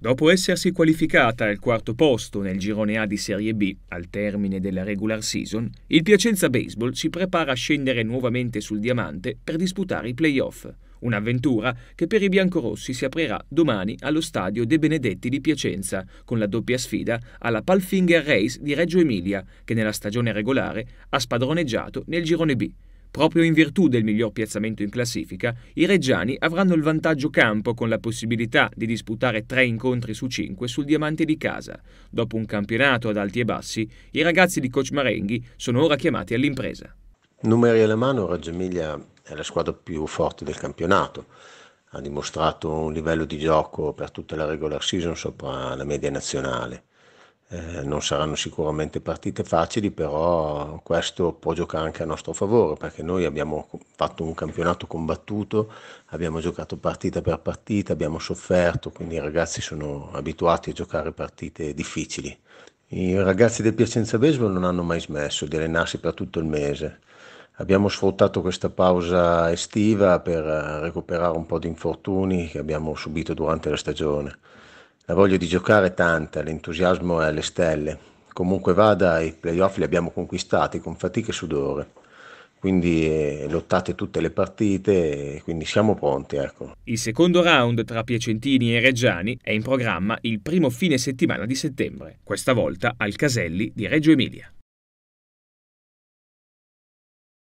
Dopo essersi qualificata al quarto posto nel girone A di Serie B al termine della regular season, il Piacenza Baseball si prepara a scendere nuovamente sul diamante per disputare i playoff, un'avventura che per i biancorossi si aprirà domani allo stadio De Benedetti di Piacenza, con la doppia sfida alla Palfinger Race di Reggio Emilia, che nella stagione regolare ha spadroneggiato nel girone B. Proprio in virtù del miglior piazzamento in classifica, i reggiani avranno il vantaggio campo con la possibilità di disputare tre incontri su cinque sul diamante di casa. Dopo un campionato ad alti e bassi, i ragazzi di Coach Marenghi sono ora chiamati all'impresa. Numeri alla mano, Reggio Emilia è la squadra più forte del campionato. Ha dimostrato un livello di gioco per tutta la regular season sopra la media nazionale. Eh, non saranno sicuramente partite facili, però questo può giocare anche a nostro favore, perché noi abbiamo fatto un campionato combattuto, abbiamo giocato partita per partita, abbiamo sofferto, quindi i ragazzi sono abituati a giocare partite difficili. I ragazzi del Piacenza Baseball non hanno mai smesso di allenarsi per tutto il mese. Abbiamo sfruttato questa pausa estiva per recuperare un po' di infortuni che abbiamo subito durante la stagione la voglia di giocare è tanta, l'entusiasmo è alle stelle. Comunque vada, i playoff li abbiamo conquistati con fatica e sudore quindi eh, lottate tutte le partite e quindi siamo pronti. Ecco. Il secondo round tra Piacentini e Reggiani è in programma il primo fine settimana di settembre, questa volta al Caselli di Reggio Emilia.